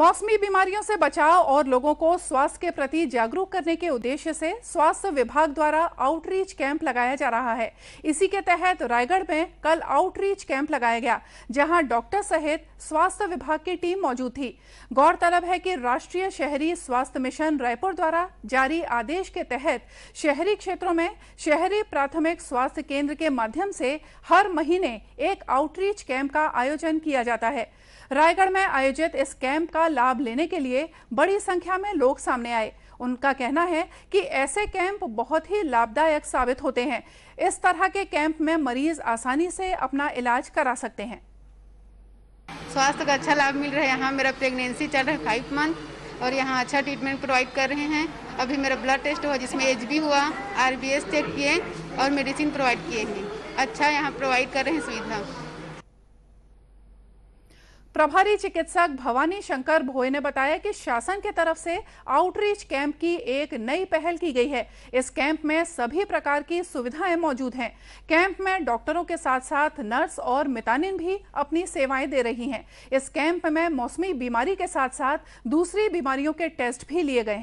मौसमी बीमारियों से बचाव और लोगों को स्वास्थ्य के प्रति जागरूक करने के उद्देश्य से स्वास्थ्य विभाग द्वारा आउटरीच कैंप लगाया जा रहा है इसी के तहत रायगढ़ में कल आउटरीच कैंप लगाया गया जहां डॉक्टर सहित स्वास्थ्य विभाग की टीम मौजूद थी गौरतलब है कि राष्ट्रीय शहरी स्वास्थ्य मिशन रायपुर द्वारा जारी आदेश के तहत शहरी क्षेत्रों में शहरी प्राथमिक स्वास्थ्य केंद्र के माध्यम से हर महीने एक आउटरीच कैंप का आयोजन किया जाता है रायगढ़ में आयोजित इस कैंप का का लाभ लेने के लिए बड़ी संख्या में लोग सामने आए उनका कहना है कि ऐसे कैंप बहुत ही लाभदायक साबित होते हैं इस तरह के कैंप में मरीज आसानी से अपना इलाज करा सकते हैं स्वास्थ्य का अच्छा लाभ मिल रहा है यहाँ मेरा प्रेगनेंसी चल रहा है फाइव मंथ और यहाँ अच्छा ट्रीटमेंट प्रोवाइड कर रहे हैं अभी मेरा ब्लड टेस्ट हुआ जिसमें एच हुआ आर चेक किए और मेडिसिन प्रोवाइड किए हैं अच्छा यहाँ प्रोवाइड कर रहे हैं सुविधा प्रभारी चिकित्सक भवानी शंकर भोए ने बताया कि शासन के तरफ से आउटरीच कैंप की एक नई पहल की गई है इस कैंप में सभी प्रकार की सुविधाएं मौजूद हैं कैंप में डॉक्टरों के साथ साथ नर्स और मितानिन भी अपनी सेवाएं दे रही हैं इस कैंप में मौसमी बीमारी के साथ साथ दूसरी बीमारियों के टेस्ट भी लिए गए हैं